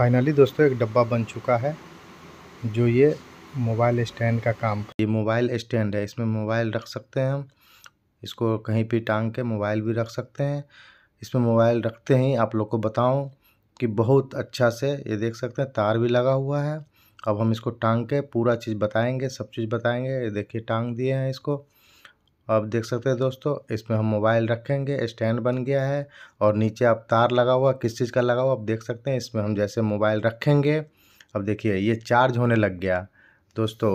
finally दोस्तों एक डब्बा बन चुका है जो ये मोबाइल स्टैंड का काम ये मोबाइल स्टैंड है इसमें मोबाइल रख सकते हैं हम इसको कहीं पे टांग के मोबाइल भी रख सकते हैं इसमें मोबाइल रखते ही आप लोग को बताऊं कि बहुत अच्छा से ये देख सकते हैं तार भी लगा हुआ है अब हम इसको टांग के पूरा चीज़ बताएंगे सब चीज़ बताएंगे ये देखिए टांग दिए हैं इसको अब देख सकते हैं दोस्तों इसमें हम मोबाइल रखेंगे स्टैंड बन गया है और नीचे आप तार लगा हुआ किस चीज़ का लगा हुआ आप देख सकते हैं इसमें हम जैसे मोबाइल रखेंगे अब देखिए ये चार्ज होने लग गया दोस्तों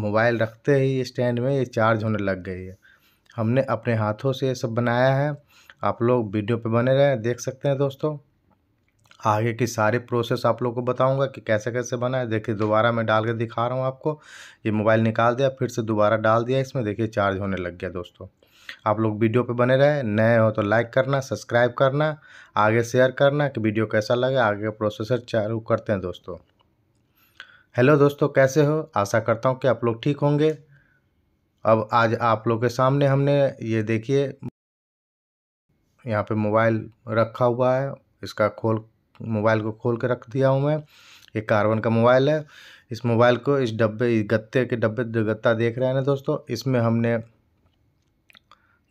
मोबाइल रखते ही स्टैंड में ये चार्ज होने लग गई है हमने अपने हाथों से ये सब बनाया है आप लोग वीडियो पे बने रहें देख सकते हैं दोस्तों आगे की सारे प्रोसेस आप लोग को बताऊंगा कि कैसे कैसे बना है देखिए दोबारा मैं डाल के दिखा रहा हूँ आपको ये मोबाइल निकाल दिया फिर से दोबारा डाल दिया इसमें देखिए चार्ज होने लग गया दोस्तों आप लोग वीडियो पे बने रहे नए हो तो लाइक करना सब्सक्राइब करना आगे शेयर करना कि वीडियो कैसा लगे आगे प्रोसेसर चालू करते हैं दोस्तों हेलो दोस्तों कैसे हो आशा करता हूँ कि आप लोग ठीक होंगे अब आज आप लोग के सामने हमने ये देखिए यहाँ पे मोबाइल रखा हुआ है इसका खोल मोबाइल को खोल के रख दिया हूँ मैं ये कार्बन का मोबाइल है इस मोबाइल को इस डब्बे गत्ते के डब्बे गत्ता देख रहे हैं ना दोस्तों इसमें हमने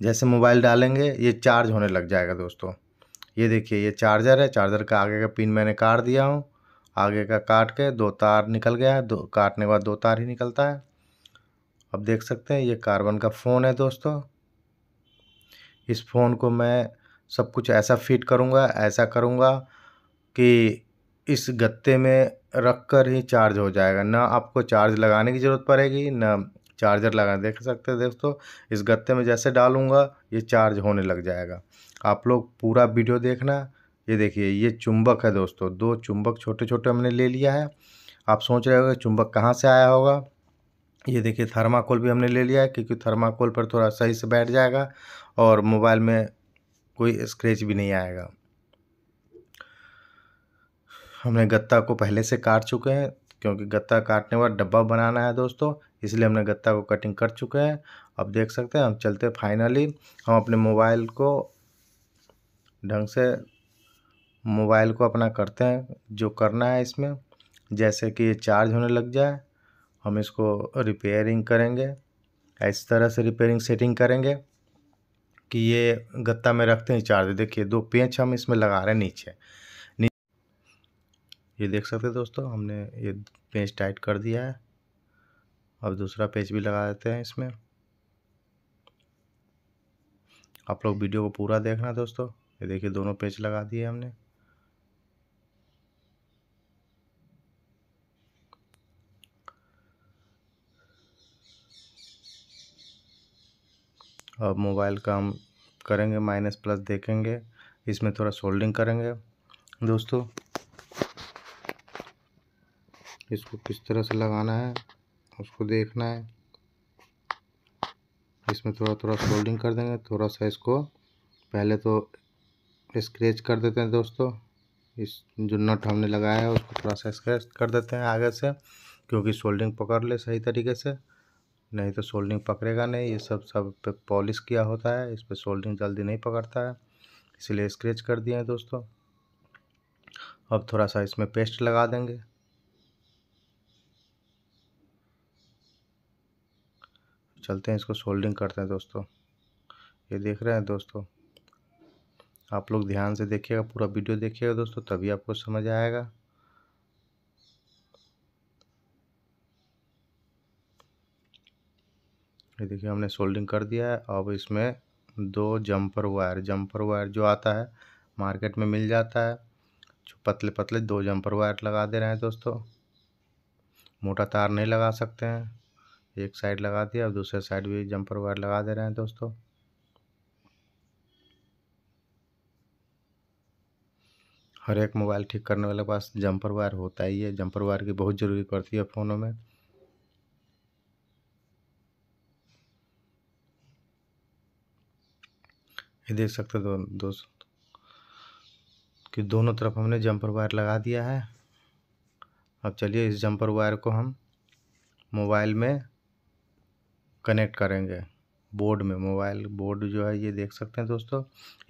जैसे मोबाइल डालेंगे ये चार्ज होने लग जाएगा दोस्तों ये देखिए ये चार्जर है चार्जर का आगे का पिन मैंने काट दिया हूँ आगे का काट के दो तार निकल गया है दो काटने के बाद दो तार ही निकलता है अब देख सकते हैं ये कार्बन का फ़ोन है दोस्तों इस फ़ोन को मैं सब कुछ ऐसा फिट करूँगा ऐसा करूँगा कि इस गत्ते में रख कर ही चार्ज हो जाएगा ना आपको चार्ज लगाने की ज़रूरत पड़ेगी ना चार्जर लगा देख सकते हैं दोस्तों इस गत्ते में जैसे डालूँगा ये चार्ज होने लग जाएगा आप लोग पूरा वीडियो देखना ये देखिए ये चुंबक है दोस्तों दो चुंबक छोटे छोटे हमने ले लिया है आप सोच रहे कि चुंबक कहाँ से आया होगा ये देखिए थर्माकोल भी हमने ले लिया है क्योंकि थर्माकोल पर थोड़ा सही से बैठ जाएगा और मोबाइल में कोई स्क्रैच भी नहीं आएगा हमने गत्ता को पहले से काट चुके हैं क्योंकि गत्ता काटने के बाद डब्बा बनाना है दोस्तों इसलिए हमने गत्ता को कटिंग कर चुके हैं अब देख सकते हैं हम चलते फाइनली हम अपने मोबाइल को ढंग से मोबाइल को अपना करते हैं जो करना है इसमें जैसे कि ये चार्ज होने लग जाए हम इसको रिपेयरिंग करेंगे इस तरह से रिपेयरिंग सेटिंग करेंगे कि ये गत्ता में रखते हैं चार्ज देखिए दो पेंच हम इसमें लगा रहे हैं नीचे ये देख सकते हैं दोस्तों हमने ये पेज टाइट कर दिया है अब दूसरा पेज भी लगा देते हैं इसमें आप लोग वीडियो को पूरा देखना दोस्तों ये देखिए दोनों पेज लगा दिए हमने अब मोबाइल का हम करेंगे माइनस प्लस देखेंगे इसमें थोड़ा सोल्डिंग करेंगे दोस्तों इसको किस तरह से लगाना है उसको देखना है इसमें थोड़ा थोड़ा सोल्डिंग कर देंगे थोड़ा सा इसको पहले तो स्क्रेच कर देते हैं दोस्तों इस जो नट हमने लगाया है उसको थोड़ा सा स्क्रैच कर देते हैं आगे से क्योंकि सोल्डिंग पकड़ ले सही तरीके से नहीं तो सोल्डिंग पकड़ेगा नहीं ये सब सब पे पॉलिश किया होता है इस पर सोल्डिंग जल्दी नहीं पकड़ता है इसीलिए स्क्रेच कर दिए हैं दोस्तों अब थोड़ा सा इसमें पेस्ट लगा देंगे चलते हैं इसको सोल्डिंग करते हैं दोस्तों ये देख रहे हैं दोस्तों आप लोग ध्यान से देखिएगा पूरा वीडियो देखिएगा दोस्तों तभी आपको समझ आएगा ये देखिए हमने सोल्डिंग कर दिया है अब इसमें दो जंपर वायर जंपर वायर जो आता है मार्केट में मिल जाता है जो पतले पतले दो जंपर वायर लगा दे रहे हैं दोस्तों मोटा तार नहीं लगा सकते हैं एक साइड लगा दिया और दूसरे साइड भी जंपर वायर लगा दे रहे हैं दोस्तों हर एक मोबाइल ठीक करने वाले पास जंपर वायर होता ही है जंपर वायर की बहुत ज़रूरी पड़ती है फ़ोनों में ये देख सकते हो दो, दोस्त कि दोनों तरफ हमने जंपर वायर लगा दिया है अब चलिए इस जंपर वायर को हम मोबाइल में कनेक्ट करेंगे बोर्ड में मोबाइल बोर्ड जो है ये देख सकते हैं दोस्तों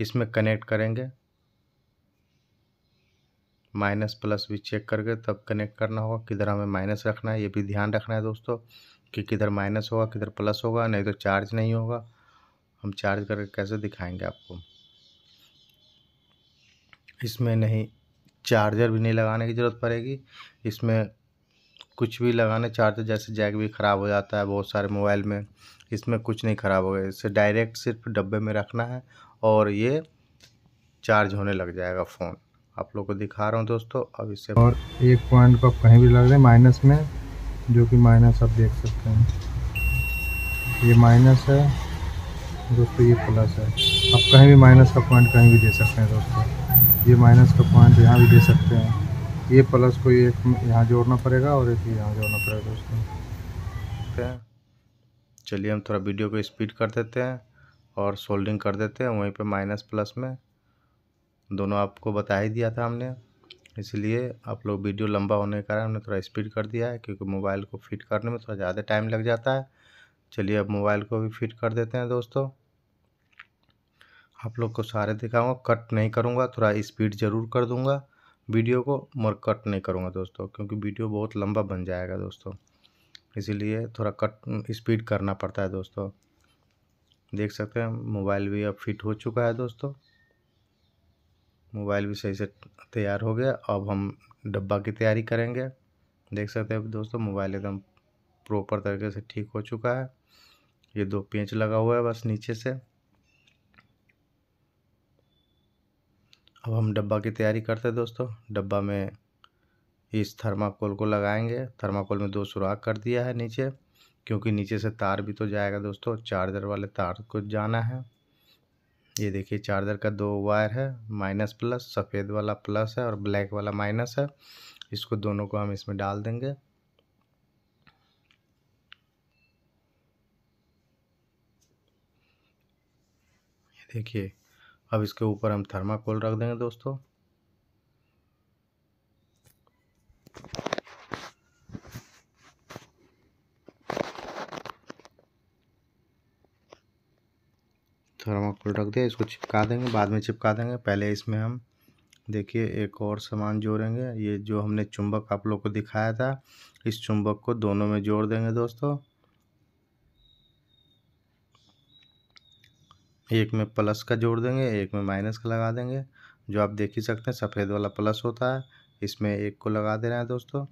इसमें कनेक्ट करेंगे माइनस प्लस भी चेक करके तब कनेक्ट करना होगा किधर हमें माइनस रखना है ये भी ध्यान रखना है दोस्तों कि किधर माइनस होगा किधर प्लस होगा नहीं तो चार्ज नहीं होगा हम चार्ज करके कैसे दिखाएंगे आपको इसमें नहीं चार्जर भी नहीं लगाने की ज़रूरत पड़ेगी इसमें कुछ भी लगाने चाहते जैसे जैक भी ख़राब हो जाता है बहुत सारे मोबाइल में इसमें कुछ नहीं ख़राब होगा इसे डायरेक्ट सिर्फ डब्बे में रखना है और ये चार्ज होने लग जाएगा फ़ोन आप लोग को दिखा रहा हूँ दोस्तों अब इसे और एक पॉइंट को आप कहीं भी लग रहे माइनस में जो कि माइनस आप देख सकते हैं ये माइनस है दोस्तों ये प्लस है आप कहीं भी माइनस का पॉइंट कहीं भी दे सकते हैं दोस्तों ये माइनस का पॉइंट यहाँ भी दे सकते हैं ये प्लस को एक यहाँ जोड़ना पड़ेगा और एक यहाँ जोड़ना पड़ेगा दोस्तों चलिए हम थोड़ा वीडियो को स्पीड कर देते हैं और सोल्डिंग कर देते हैं वहीं पे माइनस प्लस में दोनों आपको बता ही दिया था हमने इसलिए आप लोग वीडियो लंबा होने के कारण हमने थोड़ा स्पीड कर दिया है क्योंकि मोबाइल को फिट करने में थोड़ा ज़्यादा टाइम लग जाता है चलिए अब मोबाइल को भी फिट कर देते हैं दोस्तों आप लोग को सारे दिखाऊंगा कट नहीं करूँगा थोड़ा स्पीड ज़रूर कर दूँगा वीडियो को मैं कट नहीं करूँगा दोस्तों क्योंकि वीडियो बहुत लंबा बन जाएगा दोस्तों इसीलिए थोड़ा कट स्पीड करना पड़ता है दोस्तों देख सकते हैं मोबाइल भी अब फिट हो चुका है दोस्तों मोबाइल भी सही से तैयार हो गया अब हम डब्बा की तैयारी करेंगे देख सकते हैं दोस्तों मोबाइल एकदम प्रॉपर तरीके से ठीक हो चुका है ये दो पेंच लगा हुआ है बस नीचे से अब हम डब्बा की तैयारी करते हैं दोस्तों डब्बा में इस थर्माकोल को लगाएंगे थर्माकोल में दो सुराख कर दिया है नीचे क्योंकि नीचे से तार भी तो जाएगा दोस्तों चार्जर वाले तार को जाना है ये देखिए चार्जर का दो वायर है माइनस प्लस सफ़ेद वाला प्लस है और ब्लैक वाला माइनस है इसको दोनों को हम इसमें डाल देंगे देखिए अब इसके ऊपर हम थर्माकोल रख देंगे दोस्तों थर्माकोल रख दिया इसको चिपका देंगे बाद में चिपका देंगे पहले इसमें हम देखिए एक और सामान जोड़ेंगे ये जो हमने चुंबक आप लोग को दिखाया था इस चुंबक को दोनों में जोड़ देंगे दोस्तों एक में प्लस का जोड़ देंगे एक में माइनस का लगा देंगे जो आप देख ही सकते हैं सफ़ेद वाला प्लस होता है इसमें एक को लगा दे रहे हैं दोस्तों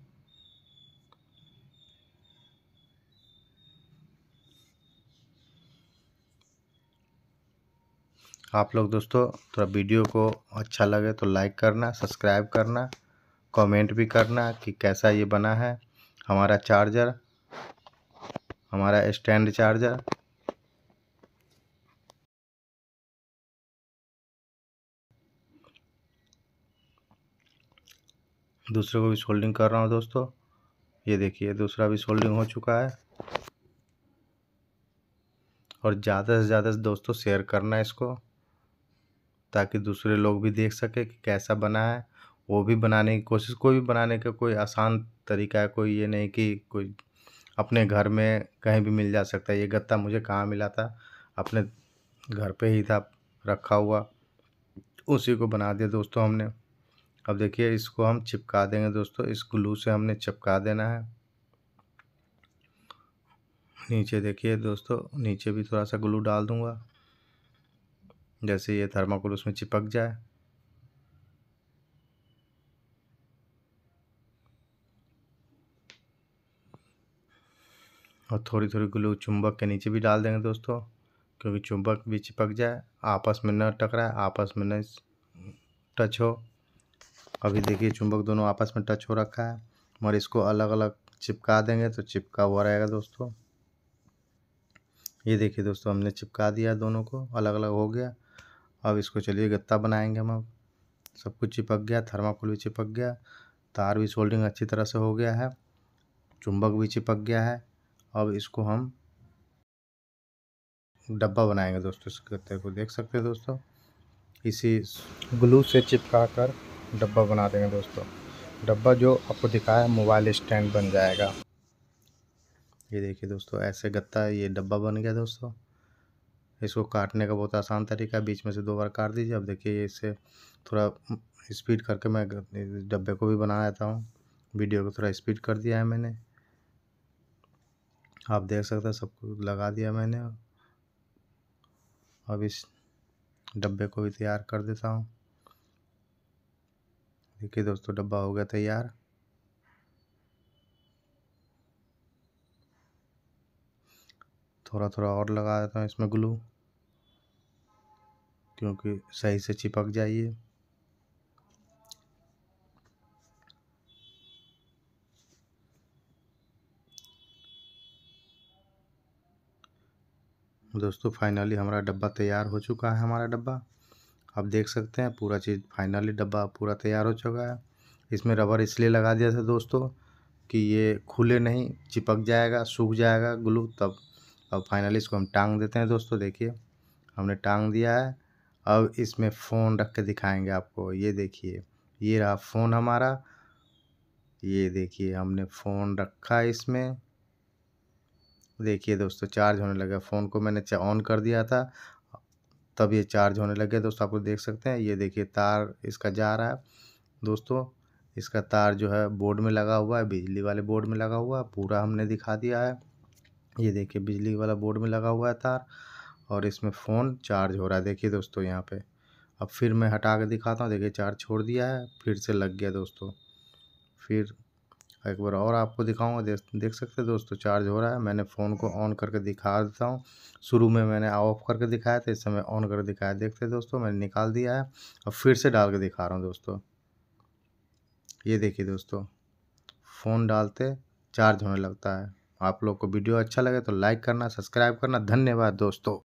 आप लोग दोस्तों थोड़ा वीडियो को अच्छा लगे तो लाइक करना सब्सक्राइब करना कमेंट भी करना कि कैसा ये बना है हमारा चार्जर हमारा स्टैंड चार्जर दूसरे को भी सोल्डिंग कर रहा हूँ दोस्तों ये देखिए दूसरा भी सोल्डिंग हो चुका है और ज़्यादा से ज़्यादा दोस्तों शेयर करना है इसको ताकि दूसरे लोग भी देख सके कि कैसा बना है वो भी बनाने की कोशिश कोई भी बनाने का कोई आसान तरीका है कोई ये नहीं कि कोई अपने घर में कहीं भी मिल जा सकता है ये गत्ता मुझे कहाँ मिला था अपने घर पे ही था रखा हुआ उसी को बना दिया दोस्तों हमने अब देखिए इसको हम चिपका देंगे दोस्तों इस ग्लू से हमने चिपका देना है नीचे देखिए दोस्तों नीचे भी थोड़ा सा ग्लू डाल दूंगा जैसे ये थर्माकोल उसमें चिपक जाए और थोड़ी थोड़ी ग्लू चुंबक के नीचे भी डाल देंगे दोस्तों क्योंकि चुंबक भी चिपक जाए आपस में न टकराए आपस में न टच हो अभी देखिए चुंबक दोनों आपस में टच हो रखा है मगर इसको अलग अलग चिपका देंगे तो चिपका हुआ रहेगा दोस्तों ये देखिए दोस्तों हमने चिपका दिया दोनों को अलग अलग हो गया अब इसको चलिए गत्ता बनाएंगे हम अब सब कुछ चिपक गया थर्माकोल भी चिपक गया तार भी सोल्डिंग अच्छी तरह से हो गया है चुंबक भी चिपक गया है अब इसको हम डब्बा बनाएंगे दोस्तों इस गत्ते को देख सकते हैं दोस्तों इसी ग्लू से चिपका कर डब्बा बना देंगे दोस्तों डब्बा जो आपको दिखाया मोबाइल स्टैंड बन जाएगा ये देखिए दोस्तों ऐसे गत्ता ये डब्बा बन गया दोस्तों इसको काटने का बहुत आसान तरीका है बीच में से दो बार काट दीजिए अब देखिए इससे थोड़ा स्पीड करके मैं डब्बे को भी बना देता हूँ वीडियो को थोड़ा स्पीड कर दिया है मैंने आप देख सकते हैं सब कुछ लगा दिया मैंने अब इस डब्बे को भी तैयार कर देता हूँ देखिए दोस्तों डब्बा हो गया तैयार थोड़ा थोड़ा और लगा देता हूँ इसमें ग्लू क्योंकि सही से चिपक जाइए दोस्तों फाइनली हमारा डब्बा तैयार हो चुका है हमारा डब्बा आप देख सकते हैं पूरा चीज़ फाइनली डब्बा पूरा तैयार हो चुका है इसमें रबर इसलिए लगा दिया था दोस्तों कि ये खुले नहीं चिपक जाएगा सूख जाएगा ग्लू तब अब फाइनली इसको हम टांग देते हैं दोस्तों देखिए हमने टांग दिया है अब इसमें फ़ोन रख के दिखाएंगे आपको ये देखिए ये रहा फ़ोन हमारा ये देखिए हमने फ़ोन रखा इसमें देखिए दोस्तों चार्ज होने लगा फ़ोन को मैंने ऑन कर दिया था तब ये चार्ज होने लगे दोस्तों आप लोग देख सकते हैं ये देखिए तार इसका जा रहा है दोस्तों इसका तार जो है बोर्ड में लगा हुआ है बिजली वाले बोर्ड में लगा हुआ है पूरा हमने दिखा दिया है ये देखिए बिजली वाला बोर्ड में लगा हुआ है तार और इसमें फ़ोन चार्ज हो रहा है देखिए दोस्तों यहाँ पे अब फिर मैं हटा के दिखाता हूँ देखिए चार्ज छोड़ दिया है फिर से लग गया दोस्तों फिर एक बार और आपको दिखाऊंगा देख देख सकते दोस्तों चार्ज हो रहा है मैंने फ़ोन को ऑन करके दिखा देता हूँ शुरू में मैंने ऑफ करके दिखाया था इस समय ऑन करके दिखाया देखते दोस्तों मैंने निकाल दिया है और फिर से डाल के दिखा रहा हूँ दोस्तों ये देखिए दोस्तों फ़ोन डालते चार्ज होने लगता है आप लोग को वीडियो अच्छा लगे तो लाइक करना सब्सक्राइब करना धन्यवाद दोस्तों